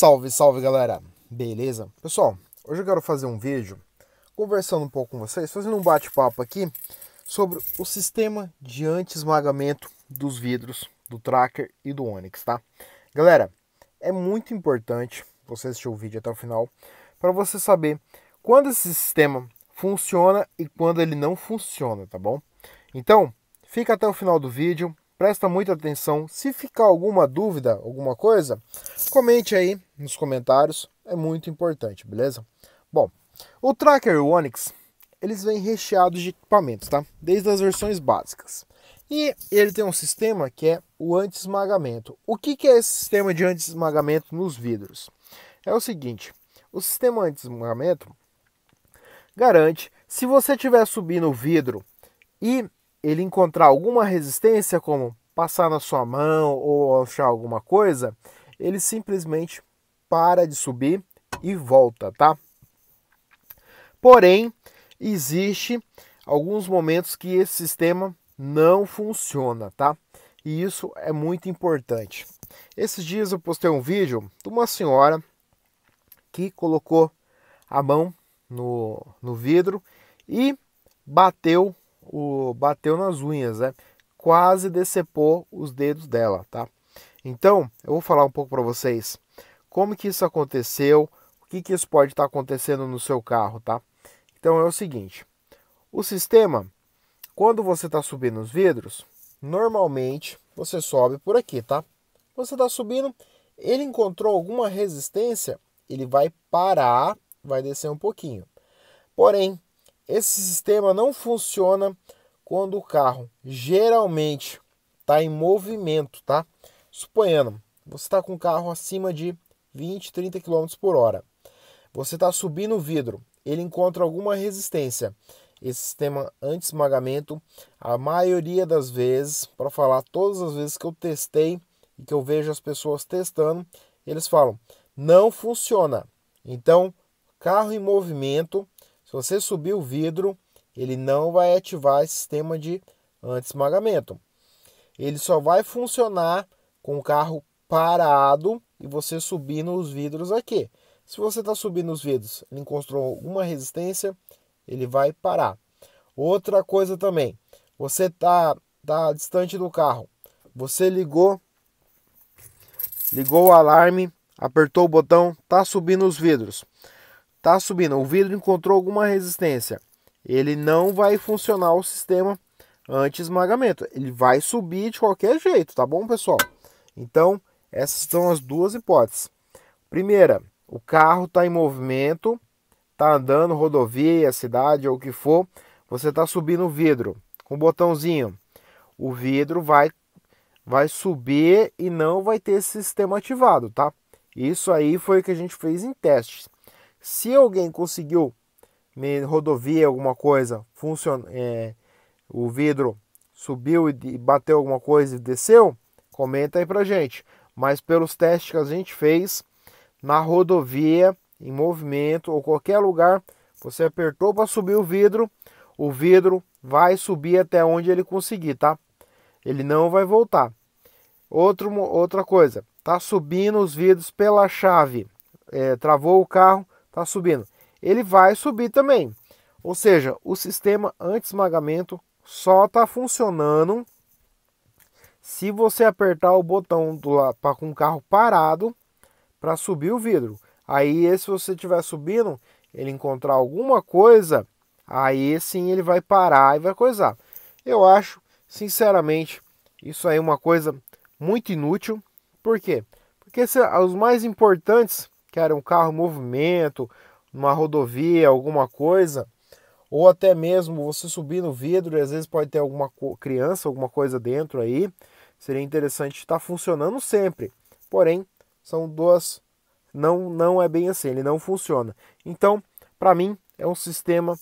Salve, salve galera! Beleza? Pessoal, hoje eu quero fazer um vídeo conversando um pouco com vocês, fazendo um bate-papo aqui sobre o sistema de anti-esmagamento dos vidros do Tracker e do Onix, tá? Galera, é muito importante você assistir o vídeo até o final para você saber quando esse sistema funciona e quando ele não funciona, tá bom? Então, fica até o final do vídeo, presta muita atenção. Se ficar alguma dúvida, alguma coisa, comente aí nos comentários, é muito importante, beleza? Bom, o Tracker Onyx Onix, eles vêm recheados de equipamentos, tá? Desde as versões básicas. E ele tem um sistema que é o anti-esmagamento. O que, que é esse sistema de anti-esmagamento nos vidros? É o seguinte, o sistema anti-esmagamento garante, se você estiver subindo o vidro e ele encontrar alguma resistência, como passar na sua mão ou achar alguma coisa, ele simplesmente para de subir e volta, tá? Porém, existe alguns momentos que esse sistema não funciona, tá? E isso é muito importante. Esses dias eu postei um vídeo de uma senhora que colocou a mão no, no vidro e bateu o bateu nas unhas, né? quase decepou os dedos dela, tá? Então, eu vou falar um pouco para vocês como que isso aconteceu, o que que isso pode estar tá acontecendo no seu carro, tá? Então é o seguinte, o sistema, quando você está subindo os vidros, normalmente você sobe por aqui, tá? Você está subindo, ele encontrou alguma resistência, ele vai parar, vai descer um pouquinho. Porém, esse sistema não funciona quando o carro geralmente está em movimento, tá? Suponhando, você está com o carro acima de 20, 30 km por hora. Você está subindo o vidro, ele encontra alguma resistência. Esse sistema anti-esmagamento, a maioria das vezes, para falar todas as vezes que eu testei e que eu vejo as pessoas testando, eles falam, não funciona. Então, carro em movimento, se você subir o vidro, ele não vai ativar esse sistema de anti-esmagamento. Ele só vai funcionar com o carro parado e você subindo os vidros aqui. Se você está subindo os vidros, e encontrou alguma resistência, ele vai parar. Outra coisa também, você está tá distante do carro, você ligou, ligou o alarme, apertou o botão, está subindo os vidros, está subindo, o vidro encontrou alguma resistência ele não vai funcionar o sistema anti-esmagamento. Ele vai subir de qualquer jeito, tá bom, pessoal? Então, essas são as duas hipóteses. Primeira, o carro está em movimento, está andando rodovia, cidade ou o que for, você está subindo o vidro com o botãozinho. O vidro vai vai subir e não vai ter esse sistema ativado, tá? Isso aí foi o que a gente fez em testes. Se alguém conseguiu rodovia, alguma coisa, funciona, é, o vidro subiu e bateu alguma coisa e desceu, comenta aí pra gente. Mas pelos testes que a gente fez na rodovia, em movimento ou qualquer lugar, você apertou para subir o vidro, o vidro vai subir até onde ele conseguir, tá? Ele não vai voltar. Outro, outra coisa, tá subindo os vidros pela chave, é, travou o carro, tá subindo ele vai subir também. Ou seja, o sistema anti-esmagamento só está funcionando se você apertar o botão do lado para com o carro parado para subir o vidro. Aí, se você estiver subindo, ele encontrar alguma coisa, aí sim ele vai parar e vai coisar. Eu acho, sinceramente, isso aí é uma coisa muito inútil. Por quê? Porque se, os mais importantes, que eram carro movimento, numa rodovia, alguma coisa, ou até mesmo você subir no vidro e às vezes pode ter alguma criança, alguma coisa dentro aí. Seria interessante estar funcionando sempre. Porém, são duas não não é bem assim, ele não funciona. Então, para mim é um sistema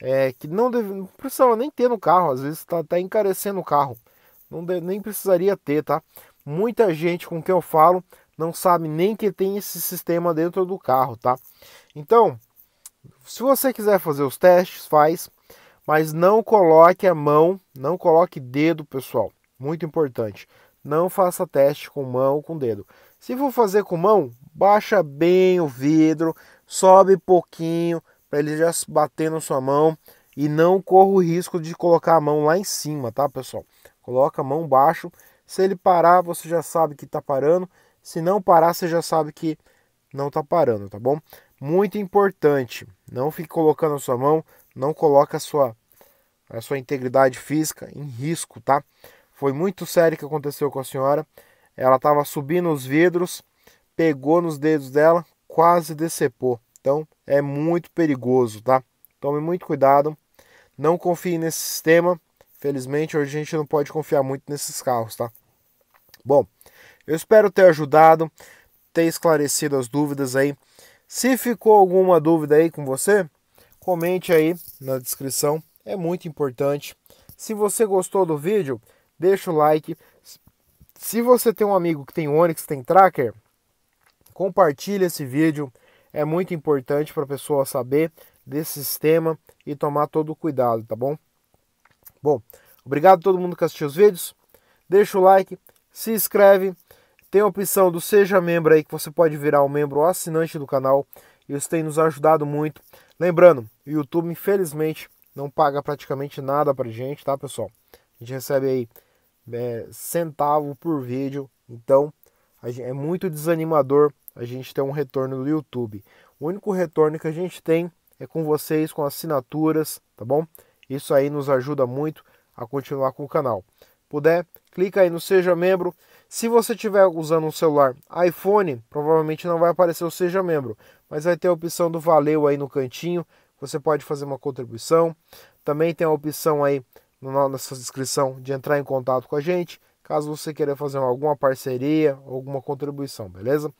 é, que não, deve, não precisava nem ter no carro, às vezes está tá encarecendo o carro. Não deve, nem precisaria ter, tá? Muita gente com quem eu falo não sabe nem que tem esse sistema dentro do carro, tá? Então, se você quiser fazer os testes, faz, mas não coloque a mão, não coloque dedo, pessoal. Muito importante. Não faça teste com mão ou com dedo. Se for fazer com mão, baixa bem o vidro, sobe pouquinho para ele já bater na sua mão e não corra o risco de colocar a mão lá em cima, tá, pessoal? Coloca a mão baixo. Se ele parar, você já sabe que está parando. Se não parar, você já sabe que não está parando, tá bom? muito importante. Não fique colocando a sua mão, não coloque a sua, a sua integridade física em risco, tá? Foi muito sério o que aconteceu com a senhora. Ela estava subindo os vidros, pegou nos dedos dela, quase decepou. Então é muito perigoso, tá? Tome muito cuidado. Não confie nesse sistema. Felizmente hoje a gente não pode confiar muito nesses carros, tá? Bom, eu espero ter ajudado, ter esclarecido as dúvidas aí. Se ficou alguma dúvida aí com você, comente aí na descrição, é muito importante. Se você gostou do vídeo, deixa o like. Se você tem um amigo que tem Onix, tem Tracker, compartilha esse vídeo. É muito importante para a pessoa saber desse sistema e tomar todo o cuidado, tá bom? Bom, obrigado a todo mundo que assistiu os vídeos. Deixa o like, se inscreve. Tem a opção do seja membro aí que você pode virar um membro assinante do canal. Isso tem nos ajudado muito. Lembrando, o YouTube infelizmente não paga praticamente nada pra gente, tá, pessoal? A gente recebe aí é, centavo por vídeo, então gente, é muito desanimador a gente ter um retorno do YouTube. O único retorno que a gente tem é com vocês, com assinaturas, tá bom? Isso aí nos ajuda muito a continuar com o canal puder, clica aí no Seja Membro. Se você estiver usando um celular iPhone, provavelmente não vai aparecer o Seja Membro, mas vai ter a opção do Valeu aí no cantinho. Você pode fazer uma contribuição. Também tem a opção aí na sua descrição de entrar em contato com a gente, caso você queira fazer alguma parceria, alguma contribuição, beleza?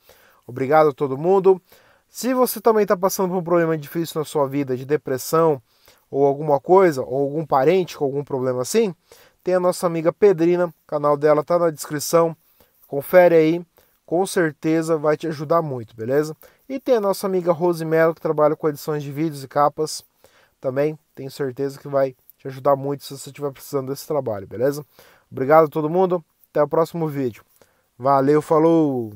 Obrigado a todo mundo. Se você também está passando por um problema difícil na sua vida, de depressão ou alguma coisa, ou algum parente com algum problema assim, tem a nossa amiga Pedrina, o canal dela tá na descrição. Confere aí, com certeza vai te ajudar muito, beleza? E tem a nossa amiga Rosimelo, que trabalha com edições de vídeos e capas. Também tenho certeza que vai te ajudar muito se você estiver precisando desse trabalho, beleza? Obrigado a todo mundo, até o próximo vídeo. Valeu, falou!